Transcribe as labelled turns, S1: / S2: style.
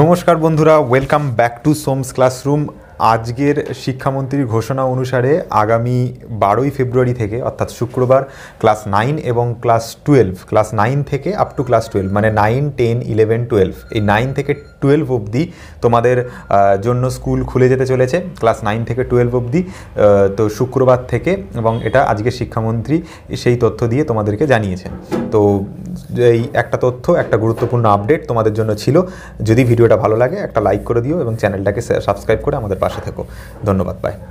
S1: নমস্কার বন্ধুরা welcome back to Som's classroom আজকের শিক্ষামন্ত্রীর ঘোষণা অনুসারে আগামী বারোই ফেব্রুয়ারি থেকে অর্থাৎ শুক্রবার ক্লাস নাইন এবং ক্লাস টুয়েলভ ক্লাস নাইন থেকে আপ টু ক্লাস টুয়েলভ মানে নাইন টেন ইলেভেন টুয়েলভ এই নাইন থেকে টুয়েলভ অবধি তোমাদের জন্য স্কুল খুলে যেতে চলেছে ক্লাস নাইন থেকে টুয়েলভ অবধি তো শুক্রবার থেকে এবং এটা আজকে শিক্ষামন্ত্রী সেই তথ্য দিয়ে তোমাদেরকে জানিয়েছেন তো এই একটা তথ্য একটা গুরুত্বপূর্ণ আপডেট তোমাদের জন্য ছিল যদি ভিডিওটা ভালো লাগে একটা লাইক করে দিও এবং চ্যানেলটাকে সাবস্ক্রাইব করে আমাদের পাশে থেকো ধন্যবাদ বাই